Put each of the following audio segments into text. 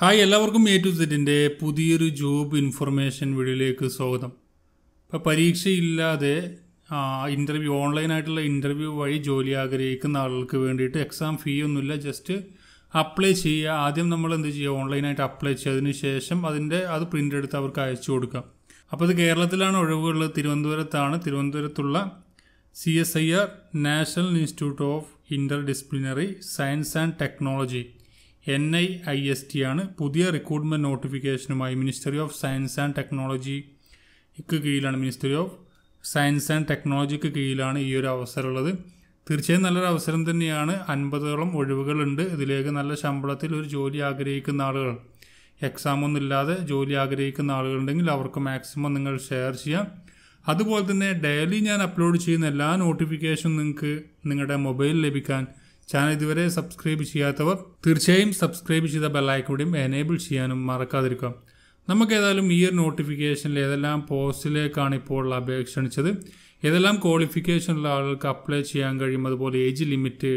Hi എല്ലാവർക്കും A to സെറ്റിൻ്റെ പുതിയൊരു ജോബ് ഇൻഫർമേഷൻ വീഡിയോയിലേക്ക് സ്വാഗതം ഇപ്പോൾ പരീക്ഷയില്ലാതെ ഇൻ്റർവ്യൂ ഓൺലൈനായിട്ടുള്ള ഇൻ്റർവ്യൂ വഴി ജോലി ആഗ്രഹിക്കുന്ന ആളുകൾക്ക് വേണ്ടിയിട്ട് എക്സാം ഫീ ഒന്നുമില്ല ജസ്റ്റ് അപ്ലൈ ചെയ്യുക ആദ്യം നമ്മൾ എന്ത് ചെയ്യുക ഓൺലൈനായിട്ട് അപ്ലൈ ചെയ്യുക അതിന് ശേഷം അതിൻ്റെ അത് പ്രിൻ്റ് എടുത്ത് അവർക്ക് അയച്ചു കൊടുക്കാം അപ്പോൾ ഇത് കേരളത്തിലാണ് ഒഴിവുകളുള്ളത് തിരുവനന്തപുരത്താണ് തിരുവനന്തപുരത്തുള്ള C S I R national institute of interdisciplinary science and technology N I I S T ആണ് പുതിയ റിക്രൂട്ട്മെൻറ്റ് നോട്ടിഫിക്കേഷനുമായി മിനിസ്ട്രി ഓഫ് സയൻസ് ആൻഡ് ടെക്നോളജിക്ക് കീഴിലാണ് മിനിസ്ട്രി ഓഫ് സയൻസ് ആൻഡ് ടെക്നോളജിക്ക് കീഴിലാണ് ഈ ഒരു ഉള്ളത് തീർച്ചയായും നല്ലൊരു അവസരം തന്നെയാണ് അൻപതോളം ഒഴിവുകളുണ്ട് ഇതിലേക്ക് നല്ല ശമ്പളത്തിൽ ഒരു ജോലി ആഗ്രഹിക്കുന്ന ആളുകൾ എക്സാം ഒന്നുമില്ലാതെ ജോലി ആഗ്രഹിക്കുന്ന ആളുകളുണ്ടെങ്കിൽ അവർക്ക് മാക്സിമം നിങ്ങൾ ഷെയർ ചെയ്യാം അതുപോലെ തന്നെ ഡെയിലി ഞാൻ അപ്ലോഡ് ചെയ്യുന്ന എല്ലാ നോട്ടിഫിക്കേഷനും നിങ്ങൾക്ക് നിങ്ങളുടെ മൊബൈൽ ലഭിക്കാൻ ചാനൽ ഇതുവരെ സബ്സ്ക്രൈബ് ചെയ്യാത്തവർ തീർച്ചയായും സബ്സ്ക്രൈബ് ചെയ്ത ബെല്ലൈക്കൂടെയും എനേബിൾ ചെയ്യാനും മറക്കാതിരിക്കാം നമുക്ക് ഏതായാലും ഈ ഒരു നോട്ടിഫിക്കേഷനിൽ ഏതെല്ലാം പോസ്റ്റിലേക്കാണ് ഇപ്പോൾ അപേക്ഷ ക്ഷണിച്ചത് ഏതെല്ലാം ക്വാളിഫിക്കേഷനുള്ള ആളുകൾക്ക് അപ്ലൈ ചെയ്യാൻ കഴിയും അതുപോലെ ഏജ് ലിമിറ്റ്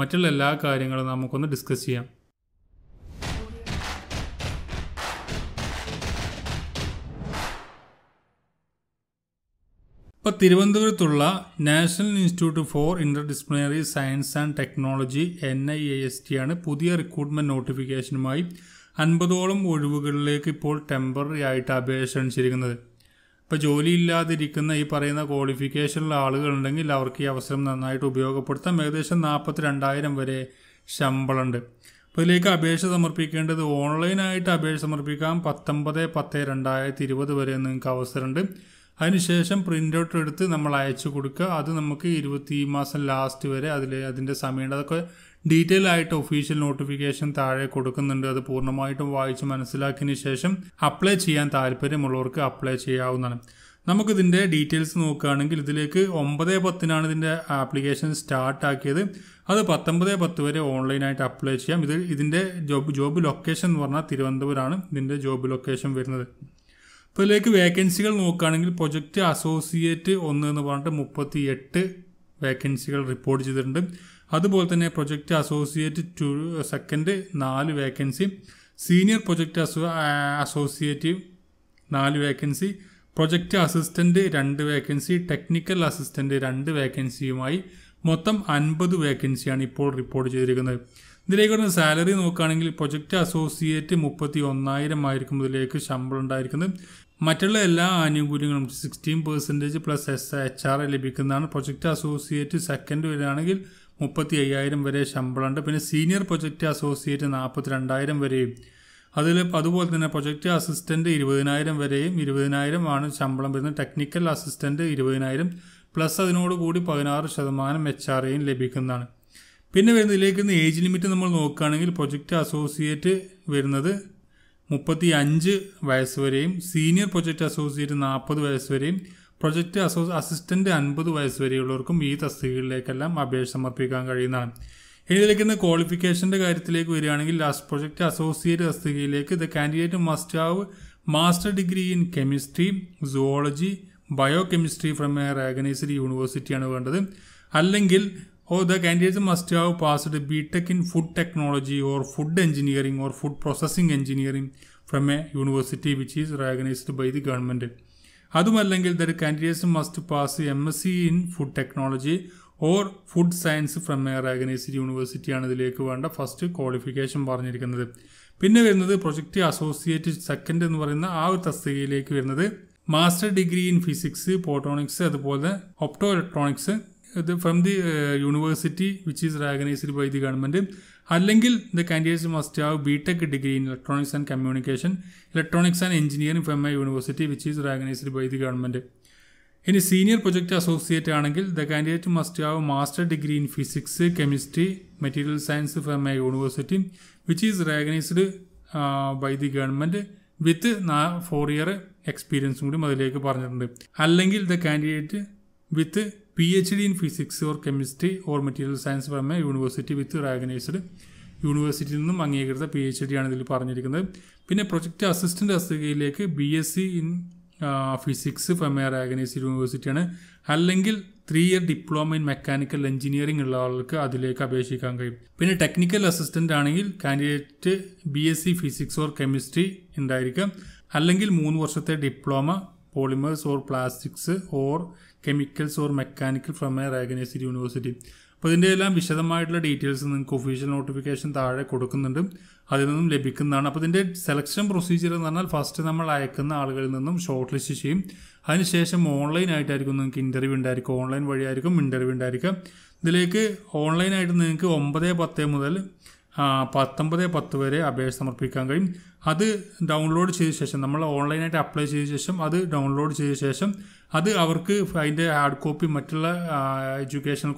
മറ്റുള്ള എല്ലാ കാര്യങ്ങളും നമുക്കൊന്ന് ഡിസ്കസ് ചെയ്യാം തിരുവനന്തപുരത്തുള്ള national institute for interdisciplinary science and technology N I A S T ആണ് പുതിയ റിക്രൂട്ട്മെൻറ്റ് നോട്ടിഫിക്കേഷനുമായി അൻപതോളം ഒഴിവുകളിലേക്ക് ഇപ്പോൾ ടെമ്പററി ആയിട്ട് അപേക്ഷ ക്ഷണിച്ചിരിക്കുന്നത് ഇപ്പോൾ ജോലിയില്ലാതിരിക്കുന്ന ഈ പറയുന്ന ക്വാളിഫിക്കേഷനുള്ള ആളുകളുണ്ടെങ്കിൽ അവർക്ക് ഈ അവസരം നന്നായിട്ട് ഉപയോഗപ്പെടുത്താം ഏകദേശം നാൽപ്പത്തി രണ്ടായിരം വരെ ശമ്പളമുണ്ട് അപ്പോൾ ഇതിലേക്ക് അപേക്ഷ സമർപ്പിക്കേണ്ടത് ഓൺലൈനായിട്ട് അപേക്ഷ സമർപ്പിക്കാം പത്തൊമ്പത് പത്ത് രണ്ടായിരത്തി ഇരുപത് വരെ നിങ്ങൾക്ക് അവസരമുണ്ട് അതിനുശേഷം പ്രിൻ്റ് ഔട്ട് എടുത്ത് നമ്മൾ അയച്ചു കൊടുക്കുക അത് നമുക്ക് ഇരുപത്തി മാസം ലാസ്റ്റ് വരെ അതിൽ അതിൻ്റെ സമയം അതൊക്കെ ഡീറ്റെയിൽ ആയിട്ട് ഒഫീഷ്യൽ നോട്ടിഫിക്കേഷൻ താഴെ കൊടുക്കുന്നുണ്ട് അത് പൂർണ്ണമായിട്ടും വായിച്ച് മനസ്സിലാക്കിയതിന് ശേഷം അപ്ലൈ ചെയ്യാൻ താല്പര്യമുള്ളവർക്ക് അപ്ലൈ ചെയ്യാവുന്നതാണ് നമുക്കിതിൻ്റെ ഡീറ്റെയിൽസ് നോക്കുകയാണെങ്കിൽ ഇതിലേക്ക് ഒമ്പത് പത്തിനാണ് ഇതിൻ്റെ ആപ്ലിക്കേഷൻ സ്റ്റാർട്ട് ആക്കിയത് അത് പത്തൊമ്പത് പത്ത് വരെ ഓൺലൈനായിട്ട് അപ്ലൈ ചെയ്യാം ഇത് ഇതിൻ്റെ ജോബ് ജോബ് ലൊക്കേഷൻ എന്ന് പറഞ്ഞാൽ തിരുവനന്തപുരമാണ് ഇതിൻ്റെ ജോബ് ലൊക്കേഷൻ വരുന്നത് ഇപ്പോൾ ഇതിലേക്ക് വേക്കൻസികൾ നോക്കുകയാണെങ്കിൽ പ്രൊജക്റ്റ് അസോസിയേറ്റ് ഒന്ന് എന്ന് പറഞ്ഞിട്ട് മുപ്പത്തി എട്ട് വേക്കൻസികൾ റിപ്പോർട്ട് ചെയ്തിട്ടുണ്ട് അതുപോലെ തന്നെ പ്രൊജക്റ്റ് അസോസിയേറ്റ് ടു സെക്കൻഡ് നാല് വേക്കൻസി സീനിയർ പ്രൊജക്റ്റ് അസോ അസോസിയേറ്റ് നാല് വേക്കൻസി പ്രൊജക്റ്റ് അസിസ്റ്റൻ്റ് രണ്ട് വേക്കൻസി ടെക്നിക്കൽ അസിസ്റ്റൻ്റ് രണ്ട് വേക്കൻസിയുമായി മൊത്തം അൻപത് വേക്കൻസിയാണ് ഇപ്പോൾ റിപ്പോർട്ട് ചെയ്തിരിക്കുന്നത് ഇതിലേക്ക് വരുന്ന സാലറി നോക്കുകയാണെങ്കിൽ പ്രൊജക്റ്റ് അസോസിയേറ്റ് മുപ്പത്തി ഒന്നായിരം ആയിരിക്കും ഇതിലേക്ക് ശമ്പളം ഉണ്ടായിരിക്കുന്നത് മറ്റുള്ള എല്ലാ ആനുകൂല്യങ്ങളും sixteen percentage plus S H R ലഭിക്കുന്നതാണ് പ്രൊജക്റ്റ് അസോസിയേറ്റ് സെക്കൻഡ് വരികയാണെങ്കിൽ മുപ്പത്തി അയ്യായിരം വരെ ശമ്പളമുണ്ട് പിന്നെ സീനിയർ പ്രൊജക്റ്റ് അസോസിയേറ്റ് നാൽപ്പത്തി രണ്ടായിരം വരെയും അതിൽ അതുപോലെ തന്നെ പ്രൊജക്റ്റ് അസിസ്റ്റൻറ്റ് ഇരുപതിനായിരം വരെയും ഇരുപതിനായിരം ആണ് ശമ്പളം വരുന്നത് ടെക്നിക്കൽ അസിസ്റ്റൻറ്റ് ഇരുപതിനായിരം പ്ലസ് അതിനോടുകൂടി പതിനാറ് ശതമാനം എച്ച് ആർ ലഭിക്കുന്നതാണ് പിന്നെ വരുന്നതിലേക്ക് നിന്ന് ഏജ് ലിമിറ്റ് നമ്മൾ നോക്കുകയാണെങ്കിൽ പ്രൊജക്റ്റ് അസോസിയേറ്റ് വരുന്നത് മുപ്പത്തി അഞ്ച് വയസ്സ് വരെയും സീനിയർ പ്രൊജക്റ്റ് അസോസിയേറ്റ് നാൽപ്പത് വയസ്സ് വരെയും പ്രൊജക്റ്റ് അസോ അസിസ്റ്റൻ്റ് അൻപത് വയസ്സ് വരെയുള്ളവർക്കും ഈ തസ്തികകളിലേക്കെല്ലാം അപേക്ഷ സമർപ്പിക്കാൻ കഴിയുന്നതാണ് ഇതിലേക്ക് നിന്ന് ക്വാളിഫിക്കേഷൻ്റെ കാര്യത്തിലേക്ക് വരികയാണെങ്കിൽ ലാസ്റ്റ് പ്രൊജക്റ്റ് അസോസിയേറ്റ് തസ്തികയിലേക്ക് the candidate must have master degree in chemistry zoology biochemistry from a recognised യൂണിവേഴ്സിറ്റിയാണ് വേണ്ടത് അല്ലെങ്കിൽ the candidate must have passed B tech in food technology or food engineering or food processing engineering from a university which is recognized by the government. അതുമല്ലെങ്കിൽ the candidates must pass M S C in food technology or food science from a recognised യൂണിവേഴ്സിറ്റിയാണ് ഇതിലേക്ക് വേണ്ട first qualification പറഞ്ഞിരിക്കുന്നത് പിന്നെ വരുന്നത് project associate second എന്ന് പറയുന്ന ആ ഒരു തസ്തികയിലേക്ക് വരുന്നത് master degree in physics photonics അതുപോലെ opto electronics the, from the uh, university which is recognized by the അല്ലെങ്കിൽ the candidates must have B tech degree in electronics and communication electronics and engineering from a university which is recognised by the government ഇനി senior project associate ആണെങ്കിൽ the candidate must have master degree in physics chemistry material science from a university which is recognised by the government with four year എക്സ്പീരിയൻസും കൂടി അതിലേക്ക് പറഞ്ഞിട്ടുണ്ട് അല്ലെങ്കിൽ the candidate with PhD in physics or chemistry or material science from a university with recognized യൂണിവേഴ്സിറ്റിയിൽ നിന്നും അംഗീകൃത P H D ആണ് ഇതിൽ പറഞ്ഞിരിക്കുന്നത് പിന്നെ പ്രൊജക്റ്റ് അസിസ്റ്റൻ്റ് അസ്തികയിലേക്ക് B S C in physics from a യൂണിവേഴ്സിറ്റിയാണ് അല്ലെങ്കിൽ three year diploma in mechanical engineering ഉള്ള ആൾക്ക് അതിലേക്ക് അപേക്ഷിക്കാൻ കഴിയും പിന്നെ ടെക്നിക്കൽ അസിസ്റ്റൻ്റ് ആണെങ്കിൽ candidate B S C physics or chemistry ഉണ്ടായിരിക്കാം അല്ലെങ്കിൽ മൂന്ന് വർഷത്തെ diploma polymers or plastics or chemicals or mechanical from a recognized യൂണിവേഴ്സിറ്റി അപ്പോൾ ഇതിൻ്റെ എല്ലാം വിശദമായിട്ടുള്ള ഡീറ്റെയിൽസ് നിങ്ങൾക്ക് ഒഫീഷ്യൽ നോട്ടിഫിക്കേഷൻ താഴെ കൊടുക്കുന്നുണ്ട് അതിൽ നിന്നും ലഭിക്കുന്നതാണ് അപ്പോൾ ഇതിൻ്റെ സെലക്ഷൻ പ്രൊസീജിയർ എന്ന് പറഞ്ഞാൽ ഫസ്റ്റ് നമ്മൾ അയക്കുന്ന ആളുകളിൽ നിന്നും ഷോർട്ട് ലിസ്റ്റ് ചെയ്യും അതിനുശേഷം ഓൺലൈൻ ആയിട്ടായിരിക്കും നിങ്ങൾക്ക് ഇൻ്റർവ്യൂ ഉണ്ടായിരിക്കും ഓൺലൈൻ വഴിയായിരിക്കും ഇൻ്റർവ്യൂ ഉണ്ടായിരിക്കും ഇതിലേക്ക് ഓൺലൈനായിട്ട് നിങ്ങൾക്ക് ഒമ്പത് പത്ത് മുതൽ പത്തൊമ്പത് പത്ത് വരെ അപേക്ഷ സമർപ്പിക്കാൻ കഴിയും അത് ഡൗൺലോഡ് ചെയ്ത ശേഷം നമ്മൾ ഓൺലൈനായിട്ട് അപ്ലൈ ചെയ്ത ശേഷം അത് ഡൗൺലോഡ് ചെയ്ത ശേഷം അത് അവർക്ക് അതിൻ്റെ ഹാർഡ് കോപ്പി മറ്റുള്ള എഡ്യൂക്കേഷണൽ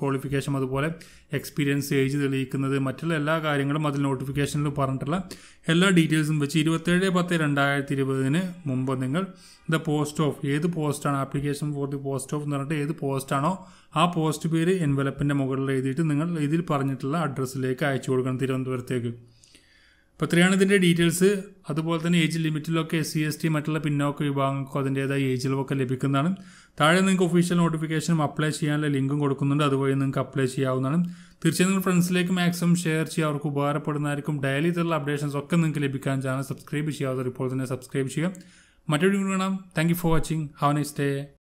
ക്വാളിഫിക്കേഷൻ അതുപോലെ എക്സ്പീരിയൻസ് ഏജ് തെളിയിക്കുന്നത് മറ്റുള്ള എല്ലാ കാര്യങ്ങളും അതിൽ നോട്ടിഫിക്കേഷനിൽ പറഞ്ഞിട്ടുള്ള എല്ലാ ഡീറ്റെയിൽസും വെച്ച് ഇരുപത്തേഴ് പത്ത് രണ്ടായിരത്തി ഇരുപതിന് മുമ്പ് നിങ്ങൾ ദ പോസ്റ്റ് ഓഫ് ഏത് പോസ്റ്റാണ് application for the post of എന്ന് പറഞ്ഞിട്ട് ഏത് പോസ്റ്റാണോ ആ പോസ്റ്റ് പേര് എൻവലപ്പിൻ്റെ മുകളിൽ എഴുതിയിട്ട് നിങ്ങൾ ഇതിൽ പറഞ്ഞിട്ടുള്ള അഡ്രസ്സിലേക്ക് അയച്ചു കൊടുക്കണം തിരുവനന്തപുരത്തേക്ക് അപ്പോൾ ഇത്രയാണ് ഇതിൻ്റെ ഡീറ്റെയിൽസ് അതുപോലെ തന്നെ ഏജ് ലിമിറ്റിലൊക്കെ എസ് സി എസ് ടി മറ്റുള്ള പിന്നോക്ക വിഭാഗങ്ങൾക്കും അതിൻ്റേതായ ഏജിലുമൊക്കെ ലഭിക്കുന്നതാണ് താഴെ നിങ്ങൾക്ക് ഒഫീഷ്യൽ നോട്ടിഫിക്കേഷനും അപ്ലൈ ചെയ്യാനുള്ള ലിങ്കും കൊടുക്കുന്നുണ്ട് അതുവഴി നിങ്ങൾക്ക് അപ്ലൈ ചെയ്യാവുന്നതാണ് തീർച്ചയായും നിങ്ങൾ ഫ്രണ്ട്സിലേക്ക് മാക്സിമം ഷെയർ ചെയ്യുക അവർക്ക് ഉപകാരപ്പെടുന്നതായിരിക്കും ഡെയിലി ഇതിലുള്ള അപ്ഡേഷൻസ് ഒക്കെ നിങ്ങൾക്ക് ലഭിക്കാൻ ചാനൽ സബ്സ്ക്രൈബ് ചെയ്യാതെ ഇപ്പോൾ തന്നെ സബ്സ്ക്രൈബ് ചെയ്യുക മറ്റൊരു വീഡിയോ കാണാം thank you for watching have next day